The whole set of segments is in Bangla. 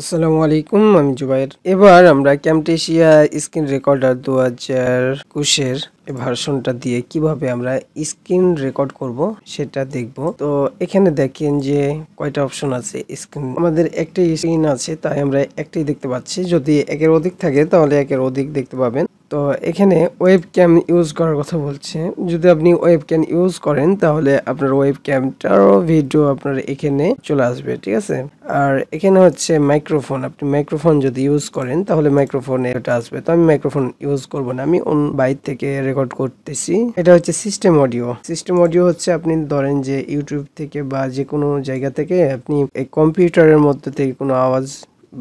আসসালামু আলাইকুম আমি জুবাইর এবার আমরা ক্যামটেশিয়া স্ক্রিন রেকর্ডার দু হাজার একুশের ভার্সনটা দিয়ে কিভাবে আমরা স্ক্রিন রেকর্ড করব সেটা দেখব তো এখানে দেখেন যে কয়টা অপশন আছে স্ক্রিন আমাদের একটাই স্ক্রিন আছে তাই আমরা একটাই দেখতে পাচ্ছি যদি একের অধিক থাকে তাহলে একের অধিক দেখতে পাবেন তো এখানে ওয়েব ক্যাম ইউজ করার কথা বলছে যদি আপনি ওয়েব ক্যাম ইউজ করেন তাহলে আপনার ওয়েব ক্যামটারও ভিডিও আপনার এখানে চলে আসবে ঠিক আছে আর এখানে হচ্ছে মাইক্রোফোন আপনি মাইক্রোফোন যদি ইউজ করেন তাহলে মাইক্রোফোন এটা আসবে তো আমি মাইক্রোফোন ইউজ করব না আমি অন বাইর থেকে রেকর্ড করতেছি এটা হচ্ছে সিস্টেম অডিও সিস্টেম অডিও হচ্ছে আপনি ধরেন যে ইউটিউব থেকে বা যে কোনো জায়গা থেকে আপনি এই কম্পিউটারের মধ্যে থেকে কোনো আওয়াজ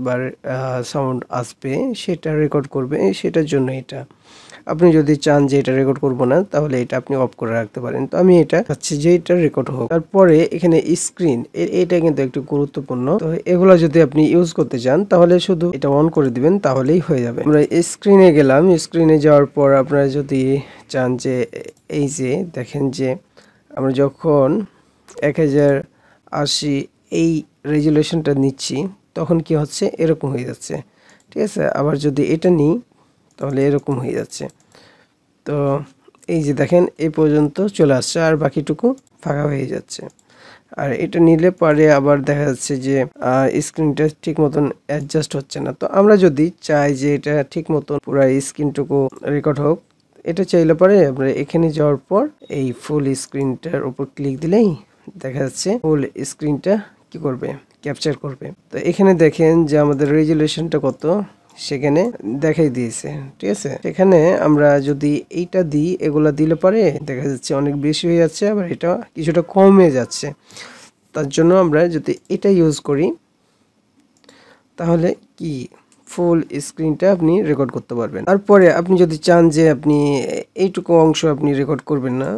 বার সাউন্ড আসবে সেটা রেকর্ড করবে সেটার জন্য এটা আপনি যদি চান যে এটা রেকর্ড করব না তাহলে এটা আপনি অফ করে রাখতে পারেন তো আমি এটা চাচ্ছি যে এটা রেকর্ড হোক তারপরে এখানে স্ক্রিন এটা কিন্তু একটু গুরুত্বপূর্ণ তো এগুলো যদি আপনি ইউজ করতে চান তাহলে শুধু এটা অন করে দিবেন তাহলেই হয়ে যাবে আমরা স্ক্রিনে গেলাম স্ক্রিনে যাওয়ার পর আপনারা যদি চান যে এই যে দেখেন যে আমরা যখন এক হাজার আশি এই রেজুলেশনটা নিচ্ছি তখন কি হচ্ছে এরকম হয়ে যাচ্ছে ঠিক আছে আবার যদি এটা নিই তাহলে এরকম হয়ে যাচ্ছে তো এই যে দেখেন এই পর্যন্ত চলে আসছে আর বাকিটুকু ফাঁকা হয়ে যাচ্ছে আর এটা নিলে পরে আবার দেখা যাচ্ছে যে স্ক্রিনটা ঠিক মতন অ্যাডজাস্ট হচ্ছে না তো আমরা যদি চাই যে এটা ঠিক মতন পুরো স্ক্রিনটুকু রেকর্ড হোক এটা চাইলে পরে আমরা এখানে যাওয়ার পর এই ফুল স্ক্রিনটার উপর ক্লিক দিলেই দেখা যাচ্ছে ফুল স্ক্রিনটা কি করবে ক্যাপচার করবে তো এখানে দেখেন যে আমাদের রেজুলেশনটা কত সেখানে দেখাই দিয়েছে ঠিক আছে এখানে আমরা যদি এইটা দিই এগুলা দিলে পরে দেখা যাচ্ছে অনেক বেশি হয়ে যাচ্ছে আবার এটা কিছুটা কমে যাচ্ছে তার জন্য আমরা যদি এটা ইউজ করি তাহলে কি ফুল স্ক্রিনটা আপনি রেকর্ড করতে পারবেন তারপরে আপনি যদি চান যে আপনি এইটুকু অংশ আপনি রেকর্ড করবেন না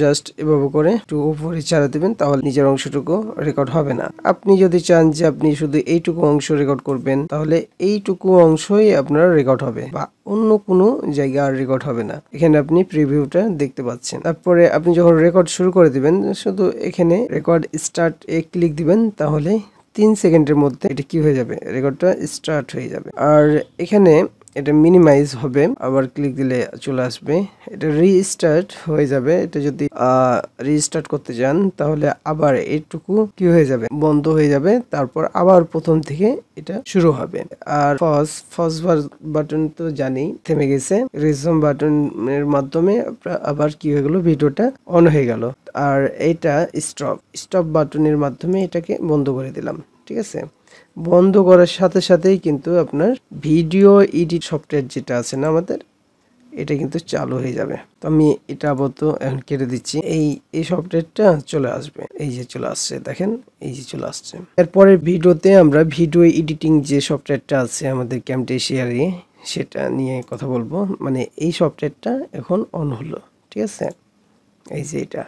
জাস্ট এভাবে করে একটু উপরে ছাড়া দেবেন তাহলে নিজের অংশটুকু রেকর্ড হবে না আপনি যদি চান যে আপনি শুধু এইটুকু অংশ রেকর্ড করবেন তাহলে এইটুকু অংশই আপনার রেকর্ড হবে বা অন্য কোনো জায়গা আর রেকর্ড হবে না এখানে আপনি প্রিভিউটা দেখতে পাচ্ছেন তারপরে আপনি যখন রেকর্ড শুরু করে দিবেন শুধু এখানে রেকর্ড স্টার্ট এ ক্লিক দিবেন তাহলে তিন সেকেন্ডের মধ্যে এটা কি হয়ে যাবে রেকর্ডটা স্টার্ট হয়ে যাবে আর এখানে এটা মিনিমাইজ হবে আবার ক্লিক দিলে চলে আসবে এটা রিস্টার্ট হয়ে যাবে এটা যদি রিস্টার্ট করতে চান তাহলে আবার এইটুকু কি হয়ে যাবে বন্ধ হয়ে যাবে তারপর আবার প্রথম থেকে এটা শুরু হবে আর ফস ফস বাটন তো জানি থেমে গেছে রিজম বাটনের মাধ্যমে আবার কি হয়ে গেল ভিডিওটা অন হয়ে গেল আর এটা স্টপ স্টপ বাটনের মাধ্যমে এটাকে বন্ধ করে দিলাম ঠিক আছে বন্ধ করার সাথে সাথেই কিন্তু আপনার ভিডিও এডিট সফটওয়্যার যেটা আছে না আমাদের এটা কিন্তু চালু হয়ে যাবে তো আমি এটা আপাতত এখন কেটে দিচ্ছি এই এই সফটওয়্যারটা চলে আসবে এই যে চলে আসছে দেখেন এই যে চলে আসছে এরপরে ভিডিওতে আমরা ভিডিও এডিটিং যে সফটওয়্যারটা আছে আমাদের ক্যামটেশিয়ারে সেটা নিয়ে কথা বলবো মানে এই সফটওয়্যারটা এখন অন হলো ঠিক আছে এই যে এটা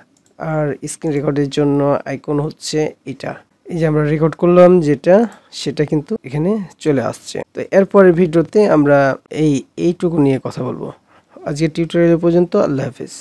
আর স্ক্রিন রেকর্ডের জন্য আইকন হচ্ছে এটা এই যে আমরা রেকর্ড করলাম যেটা সেটা কিন্তু এখানে চলে আসছে তো এরপরের ভিডিওতে আমরা এই এইটুকু নিয়ে কথা বলবো আজকের টিউটোরিয়াল পর্যন্ত আল্লাহ হাফিজ